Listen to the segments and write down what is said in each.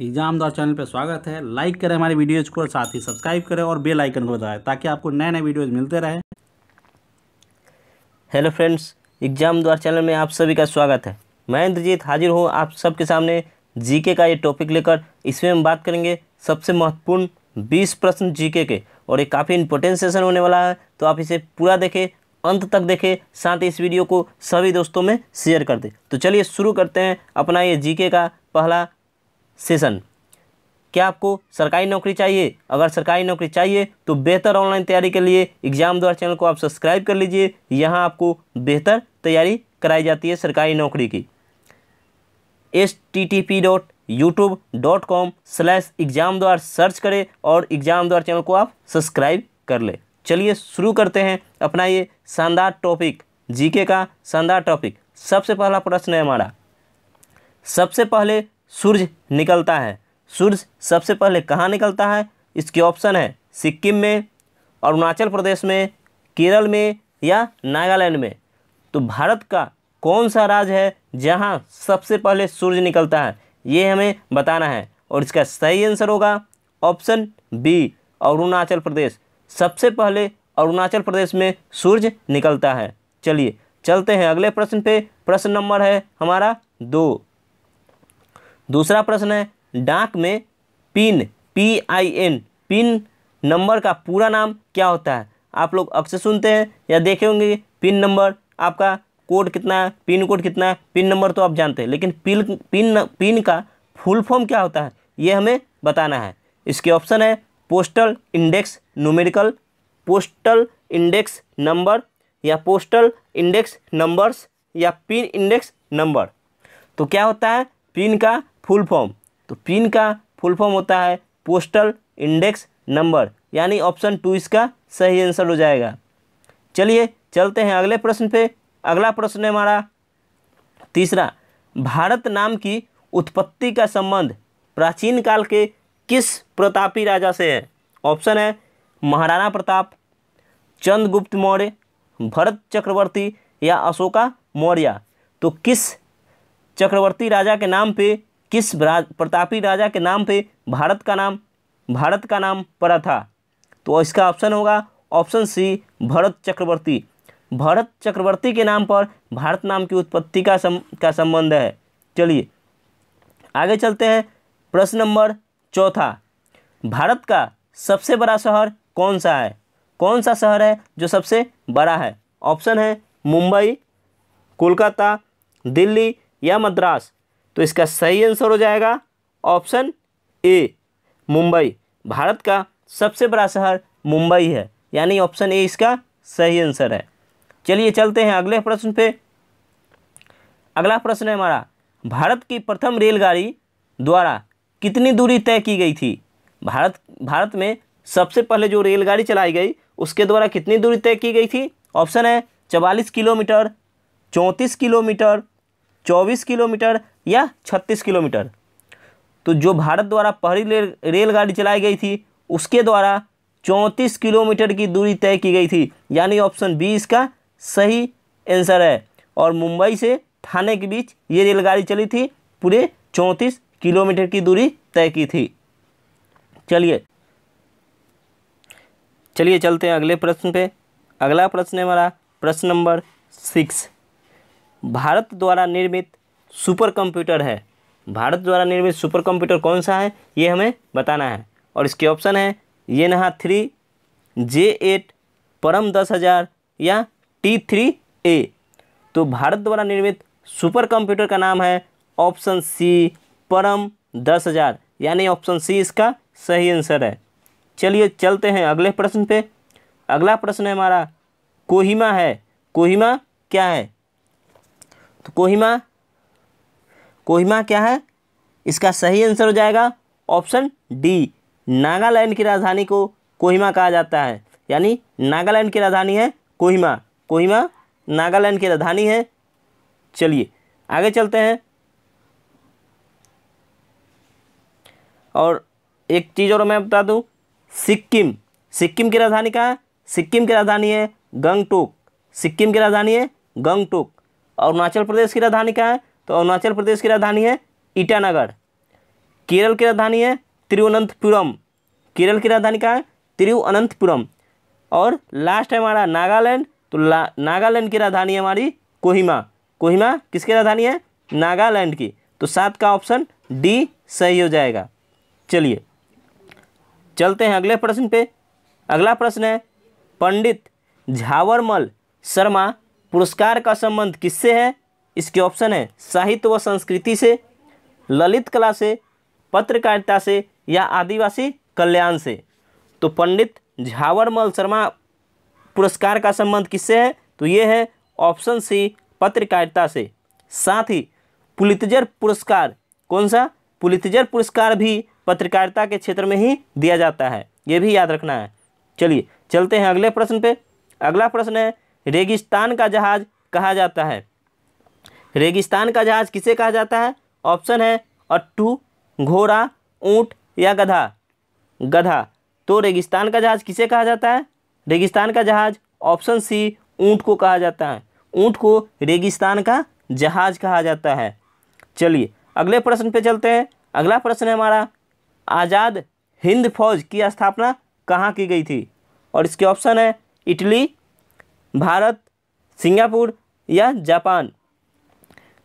exam द्वार channel पर स्वागत है लाइक करें हमारे वीडियोज़ को और साथ ही सब्सक्राइब करें और बेल आइकन को बताएं ताकि आपको नए नए वीडियोज़ मिलते रहे हेलो फ्रेंड्स एग्जाम द्वार चैनल में आप सभी का स्वागत है मैं इंद्रजीत हाजिर हूँ आप सबके सामने जीके का ये टॉपिक लेकर इसमें हम बात करेंगे सबसे महत्वपूर्ण बीस प्रश्न जी के और ये काफ़ी इंपॉर्टेंट सेशन होने वाला है तो आप इसे पूरा देखें अंत तक देखें साथ ही इस वीडियो को सभी दोस्तों में शेयर कर दें तो चलिए शुरू करते हैं अपना ये जीके का पहला सेशन क्या आपको सरकारी नौकरी चाहिए अगर सरकारी नौकरी चाहिए तो बेहतर ऑनलाइन तैयारी के लिए एग्जाम द्वार चैनल को आप सब्सक्राइब कर लीजिए यहाँ आपको बेहतर तैयारी कराई जाती है सरकारी नौकरी की S T T P dot YouTube dot com slash exam द्वार सर्च करें और एग्ज़ाम द्वार चैनल को आप सब्सक्राइब कर लें चलिए शुरू करते हैं अपना ये शानदार टॉपिक जीके का शानदार टॉपिक सबसे पहला प्रश्न है हमारा सबसे पहले सूर्य निकलता है सूर्य सबसे पहले कहाँ निकलता है इसके ऑप्शन है सिक्किम में अरुणाचल प्रदेश में केरल में या नागालैंड में तो भारत का कौन सा राज्य है जहाँ सबसे पहले सूर्य निकलता है ये हमें बताना है और इसका सही आंसर होगा ऑप्शन बी अरुणाचल प्रदेश सबसे पहले अरुणाचल प्रदेश में सूर्य निकलता है चलिए चलते हैं अगले प्रश्न पे प्रश्न नंबर है हमारा दो दूसरा प्रश्न है डाक में pin P I N pin number का पूरा नाम क्या होता है आप लोग अक्सर सुनते हैं या देखे होंगे पिन नंबर आपका कोड कितना है पिन कोड कितना है पिन नंबर तो आप जानते हैं लेकिन पिन पिन पिन का फुल फॉर्म क्या होता है ये हमें बताना है इसके ऑप्शन है postal index numerical postal index number या पोस्टल इंडेक्स नंबर्स या पिन इंडेक्स नंबर तो क्या होता है पिन का फुल फॉर्म तो पिन का फुल फॉर्म होता है पोस्टल इंडेक्स नंबर यानी ऑप्शन टू इसका सही आंसर हो जाएगा चलिए चलते हैं अगले प्रश्न पे अगला प्रश्न है हमारा तीसरा भारत नाम की उत्पत्ति का संबंध प्राचीन काल के किस प्रतापी राजा से है ऑप्शन है महाराणा प्रताप चंद्रगुप्त मौर्य भरत चक्रवर्ती या अशोका मौर्य तो किस चक्रवर्ती राजा के नाम पे किस राज प्रतापी राजा के नाम पे भारत का नाम भारत का नाम पड़ा था तो इसका ऑप्शन होगा ऑप्शन सी भरत चक्रवर्ती भरत चक्रवर्ती के नाम पर भारत नाम की उत्पत्ति का सम का संबंध है चलिए आगे चलते हैं प्रश्न नंबर चौथा भारत का सबसे बड़ा शहर कौन सा है कौन सा शहर है जो सबसे बड़ा है ऑप्शन है मुंबई कोलकाता दिल्ली या मद्रास तो इसका सही आंसर हो जाएगा ऑप्शन ए मुंबई भारत का सबसे बड़ा शहर मुंबई है यानी ऑप्शन ए इसका सही आंसर है चलिए चलते हैं अगले प्रश्न पे अगला प्रश्न है हमारा भारत की प्रथम रेलगाड़ी द्वारा कितनी दूरी तय की गई थी भारत भारत में सबसे पहले जो रेलगाड़ी चलाई गई उसके द्वारा कितनी दूरी तय की गई थी ऑप्शन है चवालीस किलोमीटर चौंतीस किलोमीटर चौबीस किलोमीटर या छत्तीस किलोमीटर तो जो भारत द्वारा पहली रेलगाड़ी चलाई गई थी उसके द्वारा चौंतीस किलोमीटर की दूरी तय की गई थी यानी ऑप्शन बी इसका सही आंसर है और मुंबई से थाने के बीच ये रेलगाड़ी चली थी पूरे चौंतीस किलोमीटर की दूरी तय की थी चलिए चलिए चलते हैं अगले प्रश्न पे अगला प्रश्न है हमारा प्रश्न नंबर सिक्स भारत द्वारा निर्मित सुपर कंप्यूटर है भारत द्वारा निर्मित सुपर कंप्यूटर कौन सा है ये हमें बताना है और इसके ऑप्शन है ये नहा थ्री जे एट परम दस हज़ार या टी थ्री ए तो भारत द्वारा निर्मित सुपर कंप्यूटर का नाम है ऑप्शन सी परम दस हज़ार यानी ऑप्शन सी इसका सही आंसर है चलिए चलते हैं अगले प्रश्न पे अगला प्रश्न है हमारा कोहिमा है कोहिमा क्या है तो कोहिमा कोहिमा क्या है इसका सही आंसर हो जाएगा ऑप्शन डी नागालैंड की राजधानी को कोहिमा कहा जाता है यानी नागालैंड की राजधानी है कोहिमा कोहिमा नागालैंड की राजधानी है चलिए आगे चलते हैं और एक चीज़ और मैं बता दूं सिक्किम सिक्किम की राजधानी कहाँ है सिक्किम की राजधानी है गंगटोक सिक्किम की राजधानी है गंगटोक अरुणाचल प्रदेश की राजधानी कहाँ है तो अरुणाचल प्रदेश की राजधानी है ईटानगर केरल की राजधानी है तिरुवनंतपुरम केरल की राजधानी कहाँ है तिरुवनंतपुरम और लास्ट है हमारा नागालैंड तो नागालैंड की राजधानी है हमारी कोहिमा कोहिमा किसकी राजधानी है नागालैंड की तो सात का ऑप्शन डी सही हो जाएगा चलिए चलते हैं अगले प्रश्न पे अगला प्रश्न है पंडित झावरमल शर्मा पुरस्कार का संबंध किससे है इसके ऑप्शन है साहित्य व संस्कृति से ललित कला से पत्रकारिता से या आदिवासी कल्याण से तो पंडित झावरमल शर्मा पुरस्कार का संबंध किससे है तो ये है ऑप्शन सी पत्रकारिता से साथ ही पुलितजर पुरस्कार कौन सा पुलितजर पुरस्कार भी पत्रकारिता के क्षेत्र में ही दिया जाता है ये भी याद रखना है चलिए चलते हैं अगले प्रश्न पे अगला प्रश्न है रेगिस्तान का जहाज़ कहा जाता है रेगिस्तान का जहाज़ किसे कहा जाता है ऑप्शन है अट्टू घोड़ा ऊँट या गधा गधा तो रेगिस्तान का जहाज़ किसे कहा जाता है रेगिस्तान का जहाज़ ऑप्शन सी ऊँट को कहा जाता है ऊँट को रेगिस्तान का जहाज़ कहा जाता है चलिए अगले प्रश्न पे चलते हैं अगला प्रश्न है हमारा आज़ाद हिंद फौज की स्थापना कहाँ की गई थी और इसके ऑप्शन है इटली भारत सिंगापुर या जापान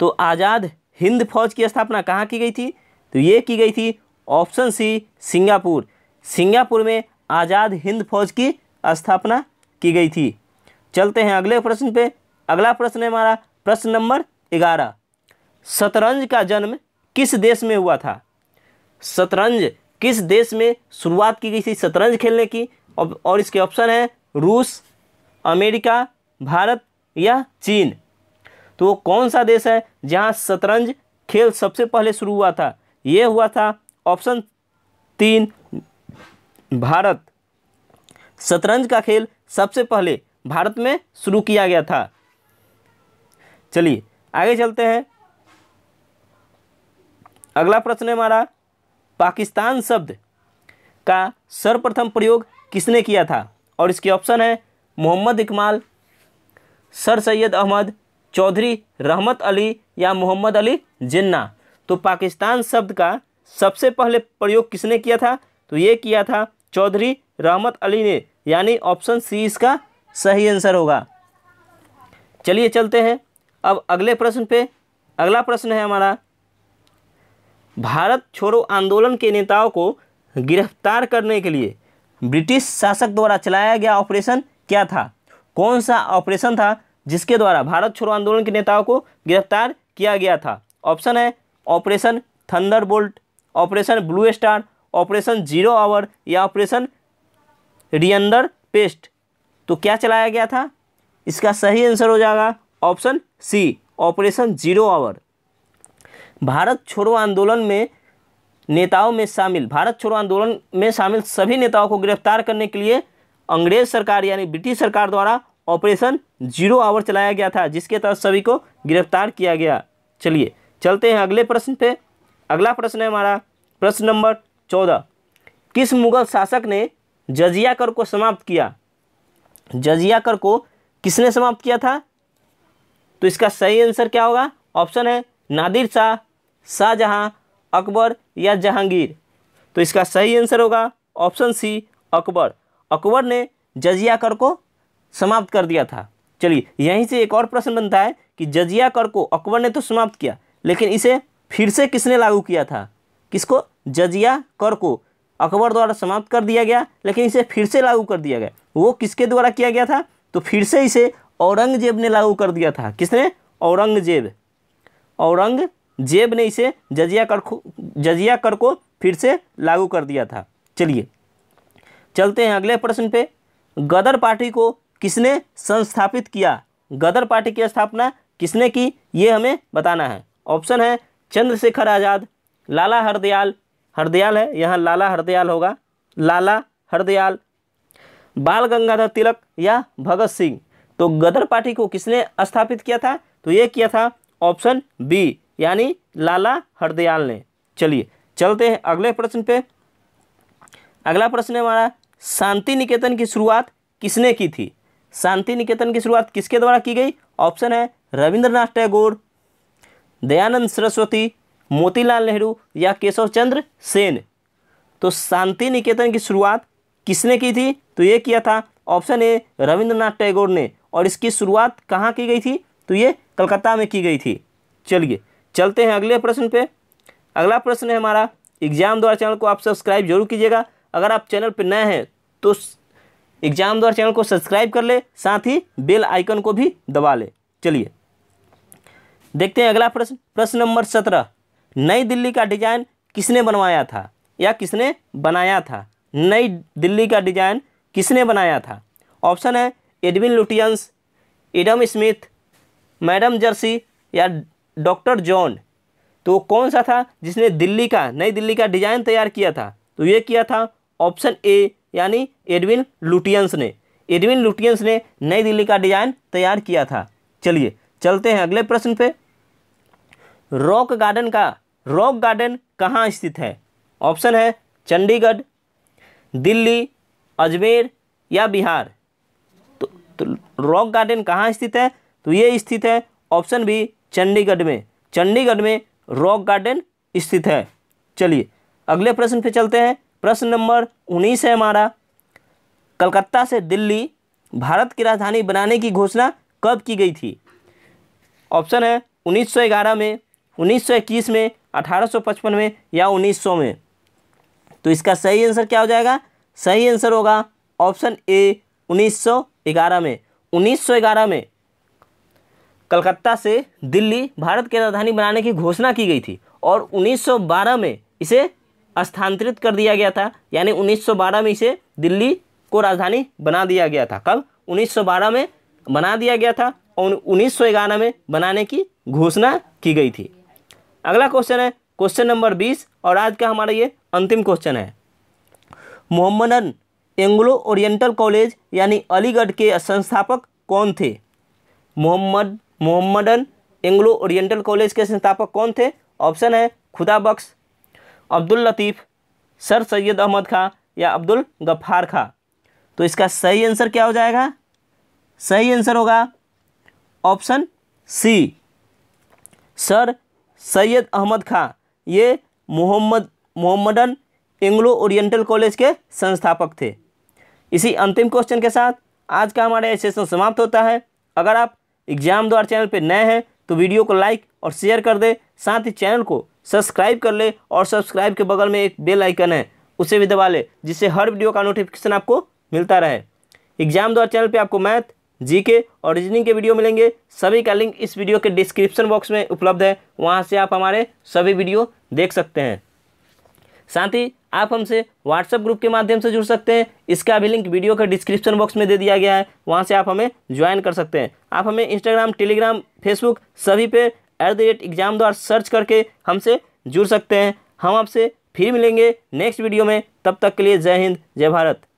तो आज़ाद हिंद फौज की स्थापना कहाँ की गई थी तो ये की गई थी ऑप्शन सी सिंगापुर सिंगापुर में आज़ाद हिंद फौज की स्थापना की गई थी चलते हैं अगले प्रश्न पे अगला प्रश्न है हमारा प्रश्न नंबर ग्यारह शतरंज का जन्म किस देश में हुआ था शतरंज किस देश में शुरुआत की गई थी शतरंज खेलने की और इसके ऑप्शन हैं रूस अमेरिका भारत या चीन तो वो कौन सा देश है जहाँ शतरंज खेल सबसे पहले शुरू हुआ था ये हुआ था ऑप्शन तीन भारत शतरंज का खेल सबसे पहले भारत में शुरू किया गया था चलिए आगे चलते हैं अगला प्रश्न है हमारा पाकिस्तान शब्द का सर्वप्रथम प्रयोग किसने किया था और इसके ऑप्शन है मोहम्मद इकमाल सर सैयद अहमद चौधरी रहमत अली या मोहम्मद अली जिन्ना तो पाकिस्तान शब्द का सबसे पहले प्रयोग किसने किया था तो ये किया था चौधरी रहमत अली ने यानी ऑप्शन सी इसका सही आंसर होगा चलिए चलते हैं अब अगले प्रश्न पे अगला प्रश्न है हमारा भारत छोड़ो आंदोलन के नेताओं को गिरफ्तार करने के लिए ब्रिटिश शासक द्वारा चलाया गया ऑपरेशन क्या था कौन सा ऑपरेशन था जिसके द्वारा भारत छोड़ो आंदोलन के नेताओं को गिरफ्तार किया गया था ऑप्शन है operation thunderbolt operation blue star operation zero hour या ऑपरेशन रियंडर पेस्ट तो क्या चलाया गया था इसका सही आंसर हो जाएगा option C operation zero hour Bharat छोड़ो आंदोलन में नेताओं में शामिल भारत छोड़ो आंदोलन में शामिल सभी नेताओं को गिरफ्तार करने के लिए अंग्रेज सरकार यानी ब्रिटिश सरकार द्वारा ऑपरेशन जीरो आवर चलाया गया था जिसके तहत सभी को गिरफ्तार किया गया चलिए चलते हैं अगले प्रश्न पे अगला प्रश्न है हमारा प्रश्न नंबर चौदह किस मुगल शासक ने जजिया कर को समाप्त किया जजिया कर को किसने समाप्त किया था तो इसका सही आंसर क्या होगा ऑप्शन है नादिर शाह शाहजहाँ अकबर या जहांगीर तो इसका सही आंसर होगा ऑप्शन सी अकबर अकबर ने जजिया कर को समाप्त कर दिया था चलिए यहीं से एक और प्रश्न बनता है कि जजिया कर को अकबर ने तो समाप्त किया लेकिन इसे फिर से किसने लागू किया था किसको जजिया कर को अकबर द्वारा समाप्त कर दिया गया लेकिन इसे फिर से लागू कर दिया गया वो किसके द्वारा किया गया था तो फिर से इसे औरंगजेब ने लागू कर दिया था किसने औरंगजेब औरंगजेब ने इसे जजिया कर जजिया कर को फिर से लागू कर दिया था चलिए चलते हैं अगले प्रश्न पे गदर पार्टी को किसने संस्थापित किया गदर पार्टी की स्थापना किसने की ये हमें बताना है ऑप्शन है चंद्रशेखर आज़ाद लाला हरदयाल हरदयाल है यहाँ लाला हरदयाल होगा लाला हरदयाल बाल गंगाधर तिलक या भगत सिंह तो गदर पार्टी को किसने स्थापित किया था तो ये किया था ऑप्शन बी यानी लाला हरदयाल ने चलिए चलते हैं अगले प्रश्न पे अगला प्रश्न है हमारा शांति निकेतन की शुरुआत किसने की थी शांति निकेतन की शुरुआत किसके द्वारा की गई ऑप्शन है रविंद्रनाथ टैगोर दयानंद सरस्वती मोतीलाल नेहरू या केशव चंद्र सेन तो शांति निकेतन की शुरुआत किसने की थी तो ये किया था ऑप्शन ए रविंद्रनाथ टैगोर ने और इसकी शुरुआत कहाँ की गई थी तो ये कलकत्ता में की गई थी चलिए चलते हैं अगले प्रश्न पे अगला प्रश्न है हमारा एग्जाम द्वारा चैनल को आप सब्सक्राइब जरूर कीजिएगा अगर आप चैनल पर नए हैं तो एग्जाम द्वार चैनल को सब्सक्राइब कर ले साथ ही बेल आइकन को भी दबा ले चलिए देखते हैं अगला प्रश्न प्रश्न नंबर सत्रह नई दिल्ली का डिजाइन किसने बनवाया था या किसने बनाया था नई दिल्ली का डिजाइन किसने बनाया था ऑप्शन है Edwin Lutyens Adam Smith madam jersey या डॉक्टर जॉन तो कौन सा था जिसने दिल्ली का नई दिल्ली का डिजाइन तैयार किया था तो ये किया था ऑप्शन ए यानी एडविन लुटियंस ने एडविन लुटियंस ने नई दिल्ली का डिजाइन तैयार किया था चलिए चलते हैं अगले प्रश्न पे रॉक गार्डन का रॉक गार्डन कहाँ स्थित है ऑप्शन है चंडीगढ़ दिल्ली अजमेर या बिहार तो, तो रॉक गार्डन कहाँ स्थित है तो ये स्थित है ऑप्शन बी चंडीगढ़ में चंडीगढ़ में रॉक गार्डन स्थित है चलिए अगले प्रश्न पे चलते हैं प्रश्न नंबर उन्नीस है हमारा कलकत्ता से दिल्ली भारत की राजधानी बनाने की घोषणा कब की गई थी ऑप्शन है 1911 में 1921 में 1855 में या 1900 में तो इसका सही आंसर क्या हो जाएगा सही आंसर होगा ऑप्शन ए 1911 में 1911 में कलकत्ता से दिल्ली भारत की राजधानी बनाने की घोषणा की गई थी और 1912 में इसे स्थानांतरित कर दिया गया था यानी 1912 में इसे दिल्ली को राजधानी बना दिया गया था कब 1912 में बना दिया गया था और उन्नीस में बनाने की घोषणा की गई थी अगला क्वेश्चन है क्वेश्चन नंबर 20 और आज का हमारा ये अंतिम क्वेश्चन है मोहम्मदन एंग्लो ओरिएंटल कॉलेज यानी अलीगढ़ के संस्थापक कौन थे Mohammad Mohammedan Anglo Oriental college के संस्थापक कौन थे ऑप्शन है खुदा बख्श अब्दुल लतीफ़ सर सैयद अहमद खां या अब्दुल गफ्फार खां तो इसका सही आंसर क्या हो जाएगा सही आंसर होगा option C sir Syed Ahmad Khan ये Mohammad Mohammedan Anglo Oriental college के संस्थापक थे इसी अंतिम क्वेश्चन के साथ आज का हमारा सेशन समाप्त होता है अगर आप एग्जाम द्वार चैनल पर नए हैं तो वीडियो को लाइक और शेयर कर दें साथ ही चैनल को सब्सक्राइब कर ले और सब्सक्राइब के बगल में एक बेल आइकन है उसे भी दबा ले जिससे हर वीडियो का नोटिफिकेशन आपको मिलता रहे एग्जाम द्वार चैनल पे आपको मैथ जीके और रीजनिंग के वीडियो मिलेंगे सभी का लिंक इस वीडियो के डिस्क्रिप्शन बॉक्स में उपलब्ध है वहाँ से आप हमारे सभी वीडियो देख सकते हैं साथ ही आप हमसे व्हाट्सएप ग्रुप के माध्यम से जुड़ सकते हैं इसका भी लिंक वीडियो का डिस्क्रिप्शन बॉक्स में दे दिया गया है वहाँ से आप हमें ज्वाइन कर सकते हैं आप हमें इंस्टाग्राम टेलीग्राम फेसबुक सभी पे एट द रेट एग्ज़ाम द्वार सर्च करके हमसे जुड़ सकते हैं हम आपसे फिर मिलेंगे नेक्स्ट वीडियो में तब तक के लिए जय हिंद जय भारत